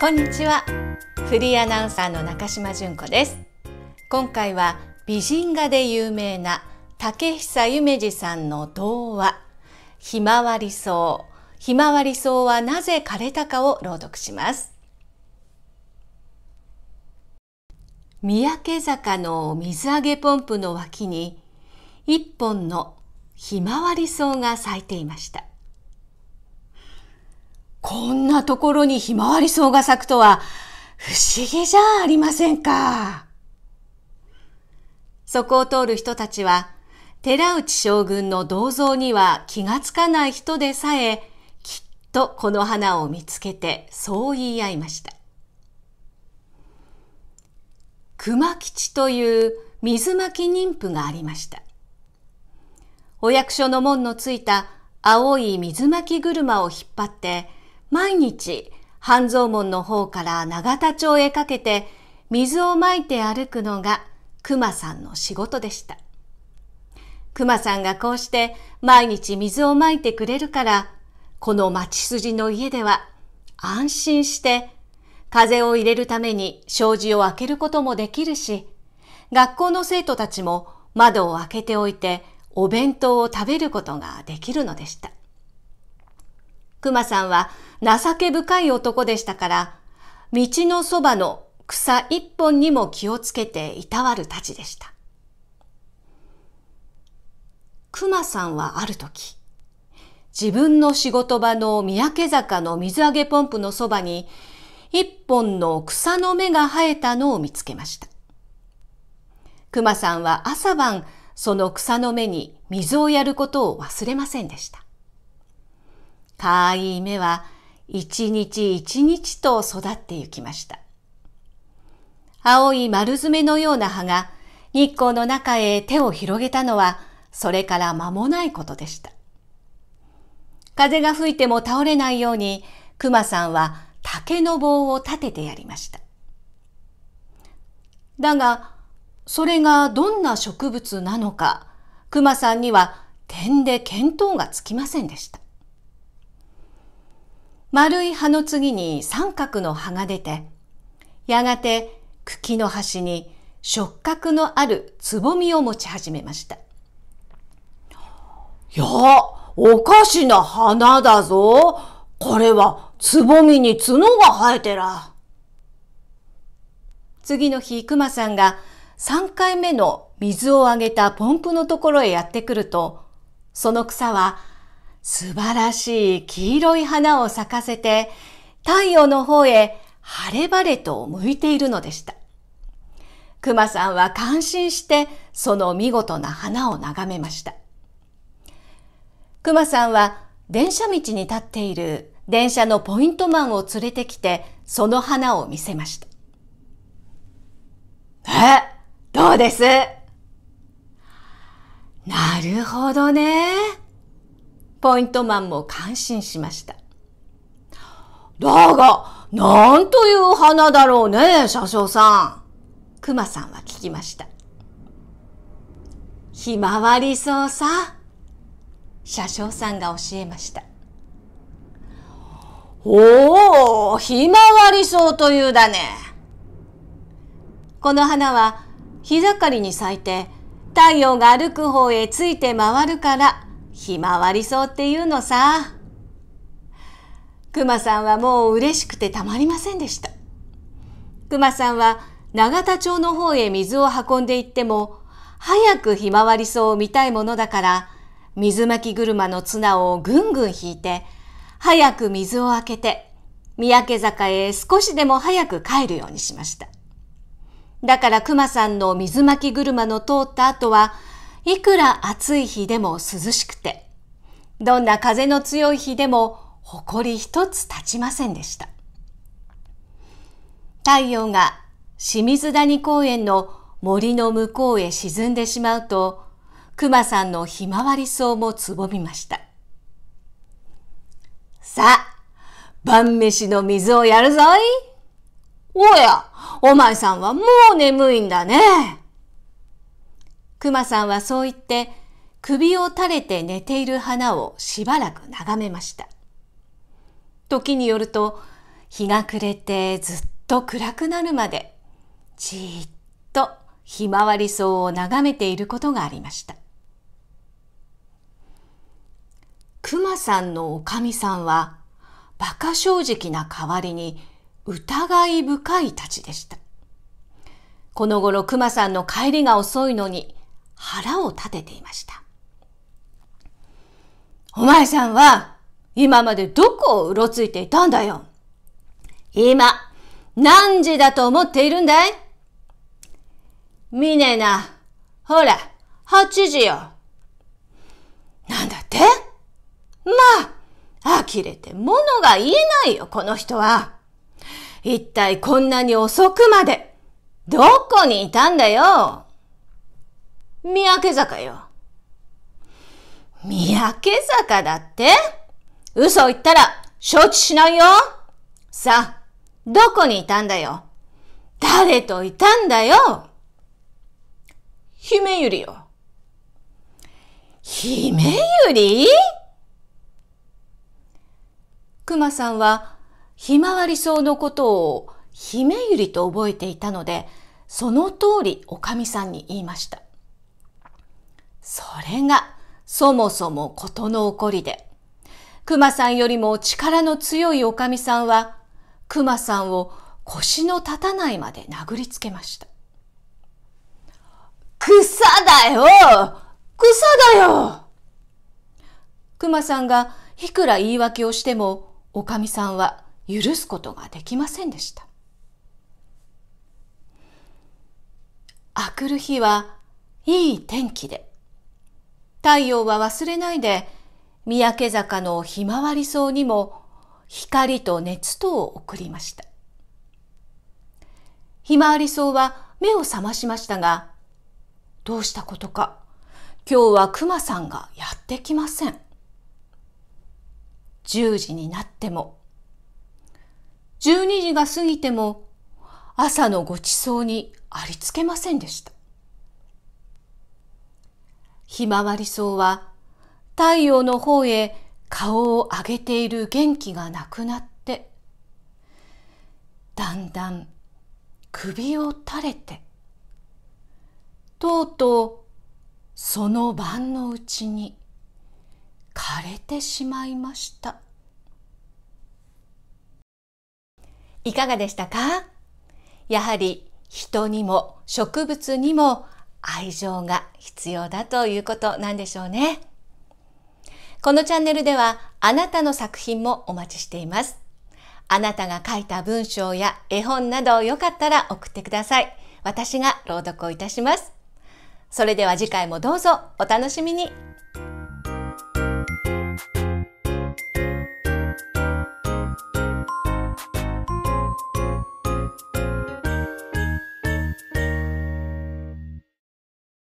こんにちはフリーアナウンサーの中島純子です今回は美人画で有名な竹久夢二さんの童話ひまわり草ひまわり草はなぜ枯れたかを朗読します三宅坂の水揚げポンプの脇に一本のひまわり草が咲いていましたこんなところにひまわり草が咲くとは不思議じゃありませんか。そこを通る人たちは、寺内将軍の銅像には気がつかない人でさえ、きっとこの花を見つけてそう言い合いました。熊吉という水巻妊婦がありました。お役所の門のついた青い水巻車を引っ張って、毎日半蔵門の方から永田町へかけて水をまいて歩くのが熊さんの仕事でした。熊さんがこうして毎日水をまいてくれるから、この町筋の家では安心して風を入れるために障子を開けることもできるし、学校の生徒たちも窓を開けておいてお弁当を食べることができるのでした。熊さんは情け深い男でしたから、道のそばの草一本にも気をつけていたわるたちでした。熊さんはある時、自分の仕事場の三宅坂の水揚げポンプのそばに一本の草の芽が生えたのを見つけました。熊さんは朝晩その草の芽に水をやることを忘れませんでした。かいい芽は一日一日と育ってゆきました。青い丸爪のような葉が日光の中へ手を広げたのはそれから間もないことでした。風が吹いても倒れないように熊さんは竹の棒を立ててやりました。だが、それがどんな植物なのか、熊さんには点で見当がつきませんでした。丸い葉の次に三角の葉が出て、やがて茎の端に触覚のあるつぼみを持ち始めました。いや、おかしな花だぞ。これはつぼみに角が生えてら。次の日、熊さんが三回目の水をあげたポンプのところへやってくると、その草は素晴らしい黄色い花を咲かせて、太陽の方へ晴れ晴れと向いているのでした。熊さんは感心してその見事な花を眺めました。熊さんは電車道に立っている電車のポイントマンを連れてきてその花を見せました。えどうですなるほどね。ポイントマンも感心しました。だが、なんという花だろうね、車掌さん。熊さんは聞きました。ひまわり草さ。車掌さんが教えました。おお、ひまわり草というだね。この花は、日盛りに咲いて、太陽が歩く方へついて回るから、ひまわり草っていうのさ。くまさんはもう嬉しくてたまりませんでした。くまさんは永田町の方へ水を運んでいっても、早くひまわり草を見たいものだから、水巻き車の綱をぐんぐん引いて、早く水をあけて、三宅坂へ少しでも早く帰るようにしました。だから熊さんの水巻き車の通った後は、いくら暑い日でも涼しくて、どんな風の強い日でも埃一つ立ちませんでした。太陽が清水谷公園の森の向こうへ沈んでしまうと、熊さんのひまわり草もつぼみました。さあ、晩飯の水をやるぞい。おや、お前さんはもう眠いんだね。熊さんはそう言って首を垂れて寝ている花をしばらく眺めました。時によると日が暮れてずっと暗くなるまでじーっとひまわり草を眺めていることがありました。くまさんのおかみさんは馬鹿正直な代わりに疑い深いたちでした。この頃くまさんの帰りが遅いのに腹を立てていました。お前さんは今までどこをうろついていたんだよ。今、何時だと思っているんだいミネナ、ほら、8時よ。なんだってまあ、呆れて物が言えないよ、この人は。一体こんなに遅くまで、どこにいたんだよ。三宅坂よ。三宅坂だって嘘を言ったら承知しないよさあ、どこにいたんだよ誰といたんだよ姫ゆりよ。姫ゆり熊さんはひまわり草のことを姫ゆりと覚えていたので、その通りおかみさんに言いました。それが、そもそも事の起こりで、熊さんよりも力の強いおかみさんは、熊さんを腰の立たないまで殴りつけました。草だよ草だよ熊さんがいくら言い訳をしても、おかみさんは許すことができませんでした。あくる日はいい天気で、太陽は忘れないで、三宅坂のひまわり草にも光と熱とを送りました。ひまわり草は目を覚ましましたが、どうしたことか、今日は熊さんがやってきません。10時になっても、12時が過ぎても、朝のごちそうにありつけませんでした。ひまわり草は太陽の方へ顔を上げている元気がなくなってだんだん首を垂れてとうとうその晩のうちに枯れてしまいましたいかがでしたかやはり人にも植物にも愛情が必要だということなんでしょうね。このチャンネルではあなたの作品もお待ちしています。あなたが書いた文章や絵本などよかったら送ってください。私が朗読をいたします。それでは次回もどうぞお楽しみに。